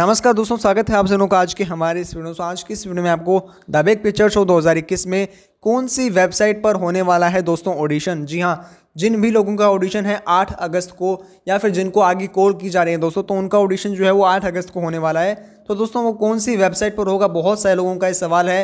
नमस्कार दोस्तों स्वागत है आप सभी का आज के हमारे इस वीडियो आज की इस वीडियो में आपको द बिग पिक्चर शो 2021 में कौन सी वेबसाइट पर होने वाला है दोस्तों ऑडिशन जी हाँ जिन भी लोगों का ऑडिशन है 8 अगस्त को या फिर जिनको आगे कॉल की जा रही है दोस्तों तो उनका ऑडिशन जो है वो आठ अगस्त को होने वाला है तो दोस्तों वो कौन सी वेबसाइट पर होगा बहुत सारे लोगों का ये सवाल है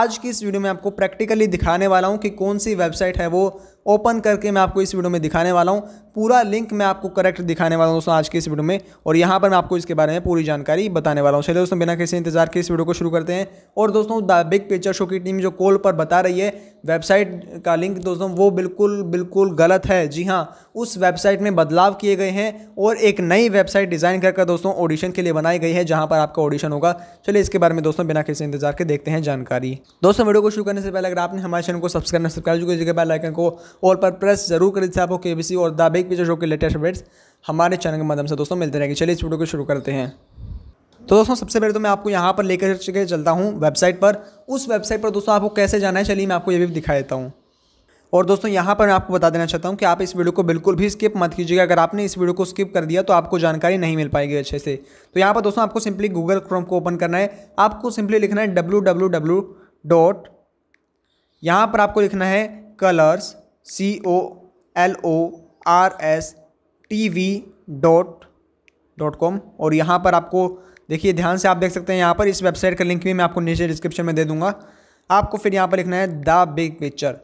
आज की इस वीडियो में आपको प्रैक्टिकली दिखाने वाला हूँ कि कौन सी वेबसाइट है वो ओपन करके मैं आपको इस वीडियो में दिखाने वाला हूँ पूरा लिंक मैं आपको करेक्ट दिखाने वाला हूँ दोस्तों आज के इस वीडियो में और यहाँ पर मैं आपको इसके बारे में पूरी जानकारी बताने वाला हूँ चलिए दोस्तों बिना किसी इंतजार के इस वीडियो को शुरू करते हैं और दोस्तों द बिग पिक्चर शो की टीम जो कॉल पर बता रही है वेबसाइट का लिंक दोस्तों वो बिल्कुल बिल्कुल गलत है जी हाँ उस वेबसाइट में बदलाव किए गए हैं और एक नई वेबसाइट डिज़ाइन कर दोस्तों ऑडिशन के लिए बनाई गई है जहाँ पर आपका ऑडिशन होगा चलिए इसके बारे में दोस्तों बिना किसी इंतजार के देखते हैं जानकारी दोस्तों वीडियो को शुरू करने से पहले अगर आपने हमारे चैनल को सब्सक्राइब सब्सक्राइब कीजिएगा बेल को ऑल पर प्रेस जरूर करें जिससे आपको के और द बिग पिक्चर शो के लेटेस्ट अपडेट्स हमारे चैनल के माध्यम से दोस्तों मिलते रहेंगे चलिए इस वीडियो को शुरू करते हैं तो दोस्तों सबसे पहले तो मैं आपको यहाँ पर लेकर के चलता हूँ वेबसाइट पर उस वेबसाइट पर दोस्तों आपको कैसे जाना है चलिए मैं आपको ये भी दिखा देता हूँ और दोस्तों यहाँ पर मैं आपको बता देना चाहता हूँ कि आप इस वीडियो को बिल्कुल भी स्किप मत कीजिएगा अगर आपने इस वीडियो को स्किप कर दिया तो आपको जानकारी नहीं मिल पाएगी अच्छे से तो यहाँ पर दोस्तों आपको सिंपली गूगल क्रोम को ओपन करना है आपको सिंपली लिखना है डब्ल्यू डब्ल्यू डब्ल्यू डॉट यहाँ पर आपको लिखना है Colors C O L O R S T V dot dot com और यहाँ पर आपको देखिए ध्यान से आप देख सकते हैं यहाँ पर इस वेबसाइट का लिंक भी मैं आपको नीचे डिस्क्रिप्शन में दे दूंगा आपको फिर यहाँ पर लिखना है द बिग पिक्चर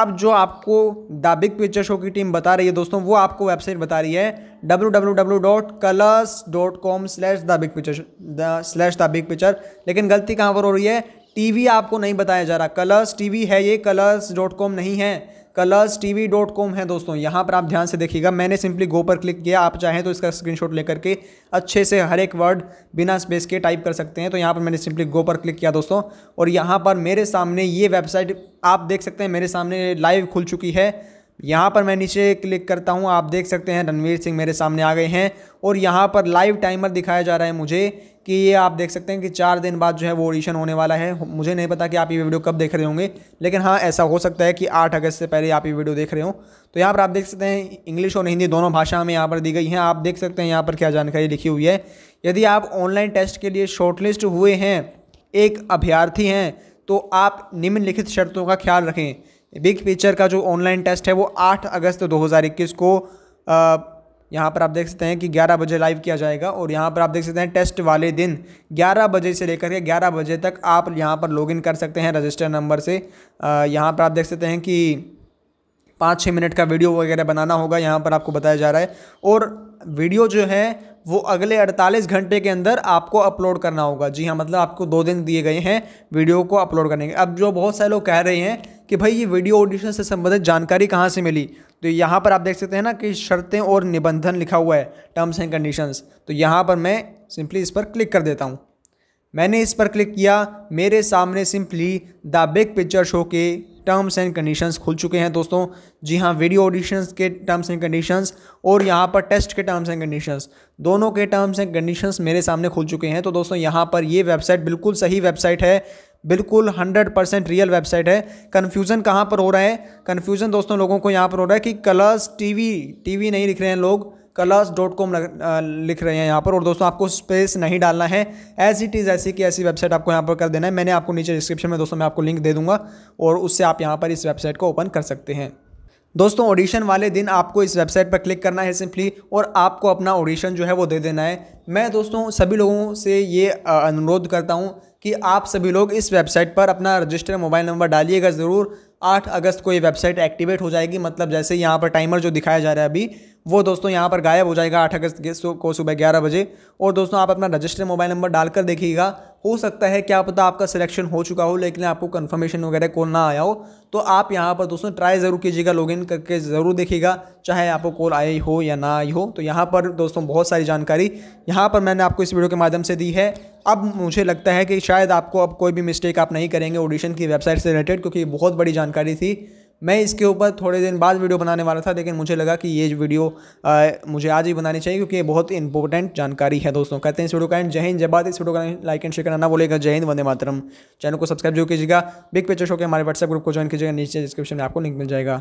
अब जो आपको द बिग पिक्चर शो की टीम बता रही है दोस्तों वो आपको वेबसाइट बता रही है W W W dot Colors dot com slash the big picture the slash the big picture लेकिन गलती कहाँ पर हो रही है टीवी आपको नहीं बताया जा रहा कलर्स टीवी है ये कलर्स डॉट कॉम नहीं है Colors T V dot com है दोस्तों यहाँ पर आप ध्यान से देखिएगा मैंने सिंपली गो पर क्लिक किया आप चाहें तो इसका स्क्रीनशॉट लेकर के अच्छे से हर एक वर्ड बिना स्पेस के टाइप कर सकते हैं तो यहाँ पर मैंने सिंपली गो पर क्लिक किया दोस्तों और यहाँ पर मेरे सामने ये वेबसाइट आप देख सकते हैं मेरे सामने लाइव खुल चुकी है यहाँ पर मैं नीचे क्लिक करता हूँ आप देख सकते हैं रणवीर सिंह मेरे सामने आ गए हैं और यहाँ पर लाइव टाइमर दिखाया जा रहा है मुझे कि ये आप देख सकते हैं कि चार दिन बाद जो है वो ऑडिशन होने वाला है मुझे नहीं पता कि आप ये वीडियो कब देख रहे होंगे लेकिन हाँ ऐसा हो सकता है कि आठ अगस्त से पहले आप ये वीडियो देख रहे हो तो यहाँ पर आप देख सकते हैं इंग्लिश और हिंदी दोनों भाषा में यहाँ पर दी गई हैं आप देख सकते हैं यहाँ पर क्या जानकारी लिखी हुई है यदि आप ऑनलाइन टेस्ट के लिए शॉर्टलिस्ट हुए हैं एक अभ्यर्थी हैं तो आप निम्नलिखित शर्तों का ख्याल रखें बिग पिक्चर का जो ऑनलाइन टेस्ट है वो 8 अगस्त 2021 को यहाँ पर आप देख सकते हैं कि 11 बजे लाइव किया जाएगा और यहाँ पर आप देख सकते हैं टेस्ट वाले दिन 11 बजे से लेकर के 11 बजे तक आप यहाँ पर लॉगिन कर सकते हैं रजिस्टर नंबर से यहाँ पर आप देख सकते हैं कि पाँच छः मिनट का वीडियो वगैरह बनाना होगा यहाँ पर आपको बताया जा रहा है और वीडियो जो है वो अगले 48 घंटे के अंदर आपको अपलोड करना होगा जी हाँ मतलब आपको दो दिन दिए गए हैं वीडियो को अपलोड करने के अब जो बहुत सारे लोग कह रहे हैं कि भाई ये वीडियो ऑडिशन से संबंधित जानकारी कहाँ से मिली तो यहाँ पर आप देख सकते हैं ना कि शर्तें और निबंधन लिखा हुआ है टर्म्स एंड कंडीशंस तो यहाँ पर मैं सिंपली इस पर क्लिक कर देता हूँ मैंने इस पर क्लिक किया मेरे सामने simply the big picture show के टर्म्स एंड कंडीशंस खुल चुके हैं दोस्तों जी हाँ वीडियो ऑडिशंस के टर्म्स एंड कंडीशंस और यहाँ पर टेस्ट के टर्म्स एंड कंडीशंस दोनों के टर्म्स एंड कंडीशंस मेरे सामने खुल चुके हैं तो दोस्तों यहाँ पर ये वेबसाइट बिल्कुल सही वेबसाइट है बिल्कुल 100 परसेंट रियल वेबसाइट है कन्फ्यूज़न कहाँ पर हो रहा है कन्फ्यूज़न दोस्तों लोगों को यहाँ पर हो रहा है कि कलर्स टीवी टीवी नहीं लिख रहे हैं लोग कलर्स डॉट कॉम लिख रहे हैं यहाँ पर और दोस्तों आपको स्पेस नहीं डालना है एज इट इज़ ऐसी कि ऐसी वेबसाइट आपको यहाँ पर कर देना है मैंने आपको नीचे डिस्क्रिप्शन में दोस्तों मैं आपको लिंक दे दूंगा और उससे आप यहाँ पर इस वेबसाइट को ओपन कर सकते हैं दोस्तों ऑडिशन वाले दिन आपको इस वेबसाइट पर क्लिक करना है सिंपली और आपको अपना ऑडिशन जो है वो दे देना है मैं दोस्तों सभी लोगों से ये अनुरोध करता हूँ कि आप सभी लोग इस वेबसाइट पर अपना रजिस्टर मोबाइल नंबर डालिएगा ज़रूर आठ अगस्त को ये वेबसाइट एक्टिवेट हो जाएगी मतलब जैसे यहाँ पर टाइमर जो दिखाया जा रहा है अभी वो दोस्तों यहाँ पर गायब हो जाएगा आठ अगस्त को सुबह ग्यारह बजे और दोस्तों आप अपना रजिस्टर मोबाइल नंबर डालकर देखिएगा हो सकता है क्या पता आपका सिलेक्शन हो चुका हो लेकिन आपको कन्फर्मेशन वगैरह कॉल ना आया हो तो आप यहाँ पर दोस्तों ट्राई ज़रूर कीजिएगा लॉगिन करके ज़रूर देखिएगा चाहे आपको कॉल आई हो या ना आई हो तो यहाँ पर दोस्तों बहुत सारी जानकारी यहाँ पर मैंने आपको इस वीडियो के माध्यम से दी है अब मुझे लगता है कि शायद आपको अब कोई भी मिस्टेक आप नहीं करेंगे ऑडिशन की वेबसाइट से रिलेटेड क्योंकि बहुत बड़ी जानकारी थी मैं इसके ऊपर थोड़े दिन बाद वीडियो बनाने वाला था लेकिन मुझे लगा कि ये वीडियो आ, मुझे आज ही बनानी चाहिए क्योंकि ये बहुत इंपॉर्टेंट जानकारी है दोस्तों कहते हैं इस वीडियो का एंड जय हिंद जब बात इस वीडियो का लाइक एंड शेयर करना बोलेगा जय हिंद वंदे मातरम चैनल को सब्सक्राइब जो कीजिएगा बिग पिक्चर शो के हमारे व्हाट्सएप ग्रुप को ज्वाइन कीजिएगा नीचे डिस्क्रिप्शन में आपको लिंक मिल जाएगा